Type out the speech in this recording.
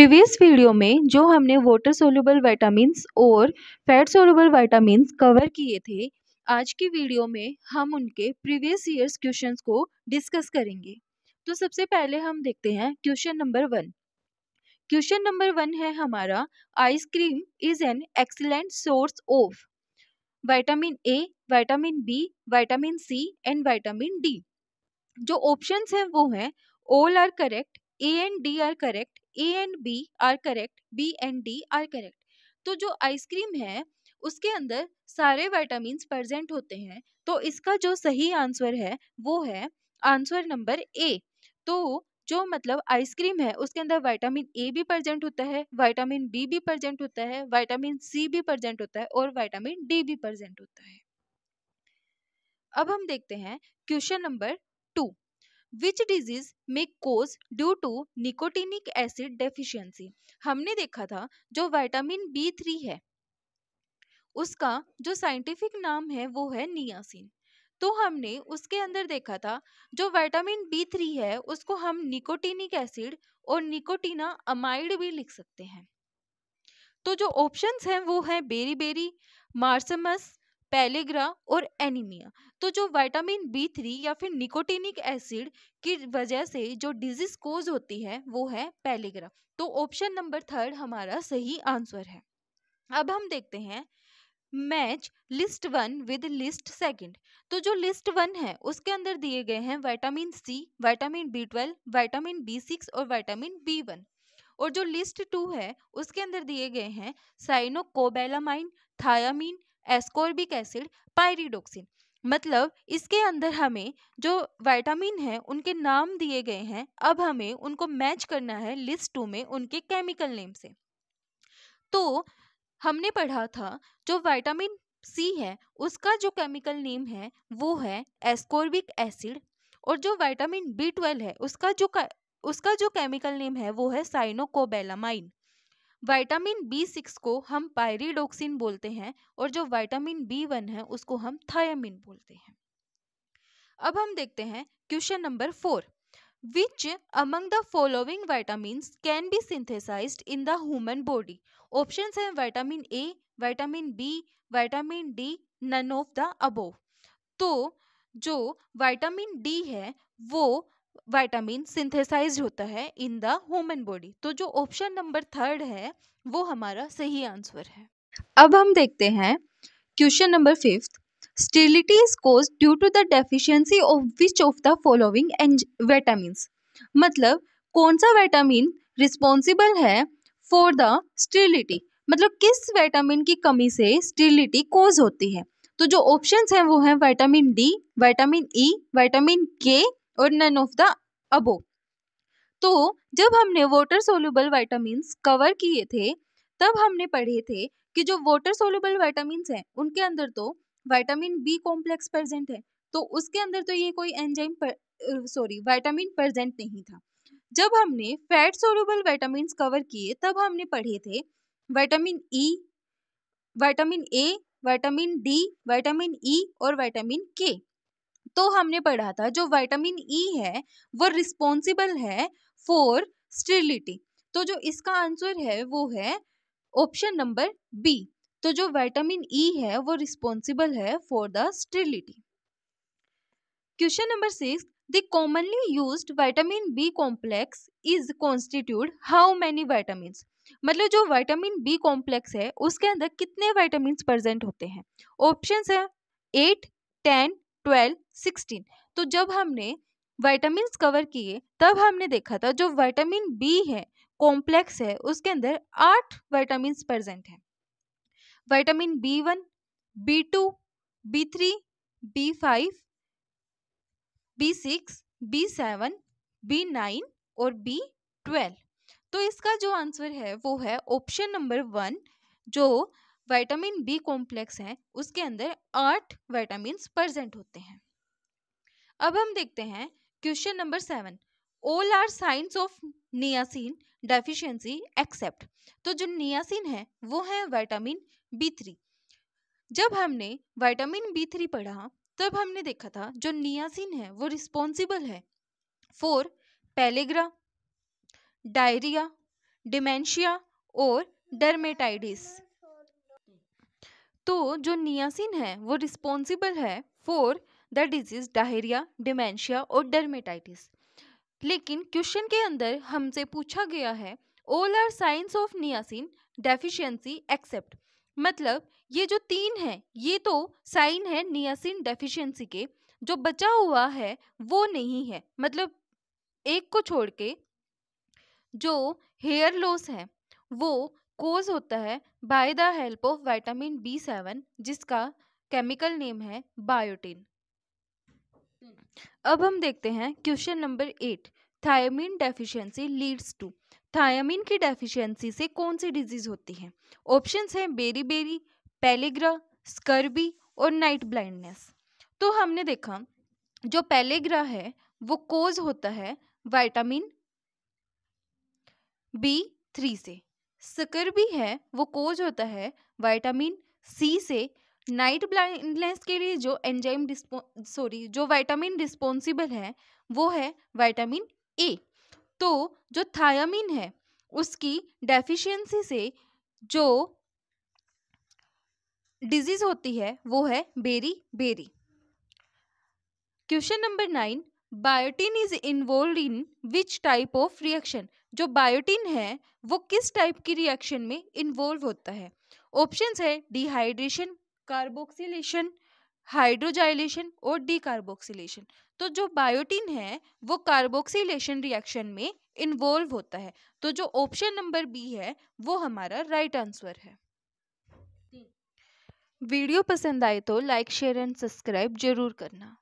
previous video में जो हमने वाटर सोल्यूबल वाइटामस और फैट सोल्यूबल वाइटामस कवर किए थे आज की वीडियो में हम उनके प्रीवियस ईयर्स क्वेश्चन को डिस्कस करेंगे तो सबसे पहले हम देखते हैं question number one question number one है हमारा ice cream is an excellent source of vitamin A vitamin B vitamin C and vitamin D जो ऑप्शंस हैं वो हैं all are correct A and D are correct A and B are correct B and D are correct तो जो ice cream है उसके अंदर सारे वाइटामिन प्रेजेंट होते हैं तो इसका जो सही आंसर है वो है आंसर नंबर ए तो जो मतलब आइसक्रीम है उसके अंदर विटामिन ए भी प्रेजेंट होता है विटामिन बी भी प्रेजेंट होता है विटामिन सी भी प्रेजेंट होता है और विटामिन डी भी प्रेजेंट होता है अब हम देखते हैं question number two which disease may cause due to nicotinic acid deficiency हमने देखा था जो विटामिन बी थ्री है उसका जो साइंटिफिक नाम है वो है नियासिन तो हमने उसके अंदर देखा था जो विटामिन बी थ्री है उसको हम निकोटिनिक एसिड और निकोटिना अमाइड भी लिख सकते हैं तो जो ऑप्शंस हैं वो है बेरी बेरी मार्समस पेलीग्रा और एनीमिया तो जो विटामिन बी थ्री या फिर निकोटिनिक एसिड की वजह से जो डिजीज कोज होती है वो है पेलेग्रा तो ऑप्शन नंबर थर्ड हमारा सही आंसर है अब हम देखते हैं match list one with list second तो जो लिस्ट वन है उसके अंदर दिए गए हैं vitamin C vitamin B twelve vitamin B six और विटामिन बी वन और जो लिस्ट टू है उसके अंदर दिए गए हैं cyanocobalamin thiamine ascorbic acid pyridoxine मतलब इसके अंदर हमें जो विटामिन है उनके नाम दिए गए हैं अब हमें उनको मैच करना है लिस्ट टू में उनके केमिकल नेम से तो हमने पढ़ा था जो विटामिन सी है उसका जो केमिकल नेम है वो है एस्कोर्बिक एसिड और जो विटामिन बी ट्वेल्व है उसका जो उसका जो केमिकल नेम है वो है साइनोकोबेलामाइन विटामिन बी सिक्स को हम पायरीडोक्सिन बोलते हैं और जो विटामिन बी वन है उसको हम थायमिन बोलते हैं अब हम देखते हैं question number four which among the following vitamin can be synthesize in the human body option है vitamin A vitamin B vitamin D none of the above तो जो वाइटामिन डी है वो विटामिन सिंथेसाइज होता है इन द ह्यूमन बॉडी तो जो option number third है वो हमारा सही आंसर है अब हम देखते हैं question number fifth sterility is cause due to the deficiency of which of the following vitamin मतलब कौन सा विटामिन रिस्पॉन्सिबल है फॉर द स्टेरिलिटी मतलब किस विटामिन की कमी से स्टेरिलिटी कोज होती है तो जो ऑप्शंस हैं वो हैं vitamin D vitamin E vitamin K और नन ऑफ द अबो तो जब हमने वाटर सोल्यूबल वाइटामिन कवर किए थे तब हमने पढ़े थे कि जो वाटर सोल्यूबल वाइटामिन हैं उनके अंदर तो वाइटामिन बी कॉम्प्लेक्स प्रेजेंट है तो उसके अंदर तो ये कोई एंजाइम सॉरी वाइटामिन प्रेजेंट नहीं था जब हमने फैट सोल्यूबल वाइटामिन कवर किए तब हमने पढ़े थे vitamin E e, vitamin A vitamin D vitamin E e और वाइटामिन के तो हमने पढ़ा था जो विटामिन ई e है वो रिस्पॉन्सिबल है फॉर स्टेरिलिटी तो जो इसका आंसर है वो है ऑप्शन नंबर बी तो जो विटामिन ई e है वो रिस्पॉन्सिबल है for the sterility question number six the commonly use vitamin B complex is constitute how many vitamin मतलब जो विटामिन बी कॉम्प्लेक्स है उसके अंदर कितने विटामिन प्रेजेंट होते हैं ऑप्शंस है एट टेन ट्वेल्व सिक्सटीन तो जब हमने वाइटामिन कवर किए तब हमने देखा था जो वाइटामिन बी है कॉम्प्लेक्स है उसके अंदर आठ वाइटामिन प्रेजेंट है vitamin B one B two B three B five B six B seven B nine और बी ट्वेल्व तो इसका जो आंसर है वो है ऑप्शन नंबर वन जो विटामिन बी कॉम्प्लेक्स है उसके अंदर आठ विटामिन प्रेजेंट होते हैं अब हम देखते हैं question number seven all are signs of niacin deficiency except तो जो नियासिन है वो है विटामिन बी थ्री जब हमने विटामिन बी थ्री पढ़ा तब हमने देखा था जो नियासिन है वो रिस्पॉन्सिबल है फॉर पैलेग्रा डायरिया डिमेंशिया और डर्मेटाइटिस तो जो नियासिन है वो रिस्पॉन्सिबल है for the disease diarrhoea dementia और डर्मेटाइटिस लेकिन क्वेश्चन के अंदर हमसे पूछा गया है all are signs of niacin deficiency except मतलब ये जो तीन है ये तो साइन है नियासिन डेफिशिएंसी के जो बचा हुआ है वो नहीं है मतलब एक को छोड़ के जो हेयर लॉस है वो कोज होता है by the help of vitamin B seven जिसका केमिकल नेम है बायोटिन अब हम देखते हैं question number eight thiamine deficiency leads to thiamine की डेफिशिएंसी से कौन सी डिजीज होती है ऑप्शन हैं बेरी बेरी पेलेग्रा स्कर्बी और नाइट ब्लाइंडनेस तो हमने देखा जो पेलेग्रा है वो कोज होता है विटामिन बी थ्री से सकर भी है वो कोज होता है वाइटामिन सी से नाइट ब्लाइंडनेस के लिए जो एंजाइम सॉरी जो वाइटामिन रिस्पॉन्सिबल है वो है वाइटामिन ए तो जो थायामिन है उसकी डेफिशिएंसी से जो डिजीज होती है वो है beriberi question number nine biotin is involve in which type of reaction जो बायोटिन है वो किस टाइप की रिएक्शन में इन्वॉल्व होता है ऑप्शंस है डिहाइड्रेशन कार्बोक्सिलेशन हाइड्रोजाइलेशन और डिकार्बोक्सिलेशन तो जो बायोटिन है वो कार्बोक्सिलेशन रिएक्शन में इन्वॉल्व होता है तो जो ऑप्शन नंबर बी है वो हमारा राइट right आंसर है वीडियो पसंद आए तो लाइक शेयर एंड सब्सक्राइब जरूर करना